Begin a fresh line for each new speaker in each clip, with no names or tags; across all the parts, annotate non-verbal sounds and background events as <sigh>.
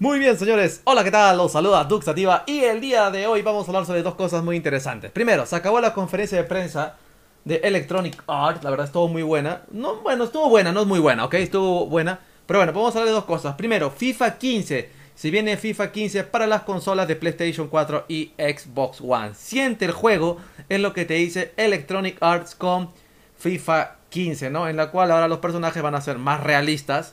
Muy bien, señores. Hola, ¿qué tal? Los saluda Duxativa y el día de hoy vamos a hablar sobre dos cosas muy interesantes. Primero, se acabó la conferencia de prensa de Electronic Arts la verdad estuvo muy buena. No, bueno, estuvo buena, no es muy buena, ¿ok? Estuvo buena. Pero bueno, vamos a hablar de dos cosas. Primero, FIFA 15. Si viene FIFA 15 para las consolas de PlayStation 4 y Xbox One. Siente el juego, es lo que te dice Electronic Arts con FIFA 15, ¿no? En la cual ahora los personajes van a ser más realistas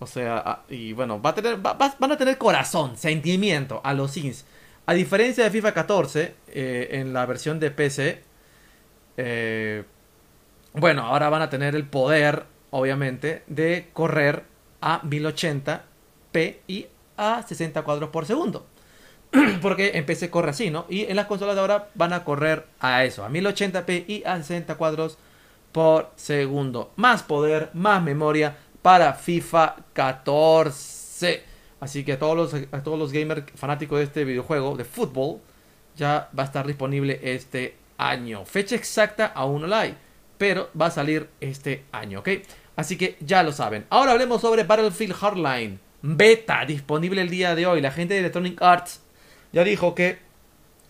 o sea, y bueno, van a tener corazón, sentimiento a los sims. A diferencia de FIFA 14, eh, en la versión de PC, eh, bueno, ahora van a tener el poder, obviamente, de correr a 1080p y a 60 cuadros por segundo. <clears throat> Porque en PC corre así, ¿no? Y en las consolas de ahora van a correr a eso, a 1080p y a 60 cuadros por segundo. Más poder, más memoria, para FIFA 14. Así que a todos los, todos los gamers fanáticos de este videojuego de fútbol, ya va a estar disponible este año. Fecha exacta aún no la hay, pero va a salir este año, ¿ok? Así que ya lo saben. Ahora hablemos sobre Battlefield Hardline. Beta, disponible el día de hoy. La gente de Electronic Arts ya dijo que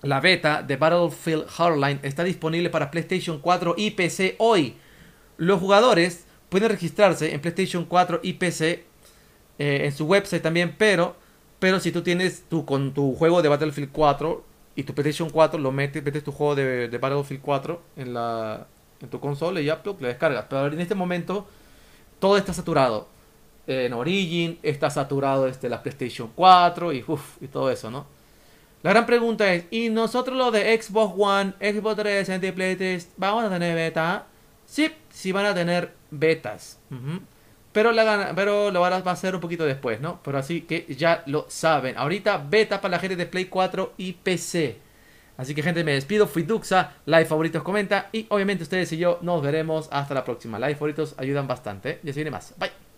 la beta de Battlefield Hardline está disponible para PlayStation 4 y PC hoy. Los jugadores pueden registrarse en PlayStation 4 y PC eh, en su website también, pero, pero si tú tienes tu, con tu juego de Battlefield 4 y tu PlayStation 4, lo metes, metes tu juego de, Battlefield 4 en, la, en tu consola y ya lo descargas. Pero en este momento todo está saturado. en Origin está saturado este, la PlayStation 4 y, y todo eso, ¿no? La gran pregunta es, ¿y nosotros los de Xbox One, Xbox 360 y PlayStation vamos a tener beta? Sí, sí van a tener betas. Pero, la, pero lo van a hacer un poquito después, ¿no? Pero así que ya lo saben. Ahorita beta para la gente de Play 4 y PC. Así que gente, me despido. Fui Duxa, like, favoritos, comenta. Y obviamente ustedes y yo nos veremos hasta la próxima. Live favoritos ayudan bastante. ¿eh? Ya se viene más. Bye.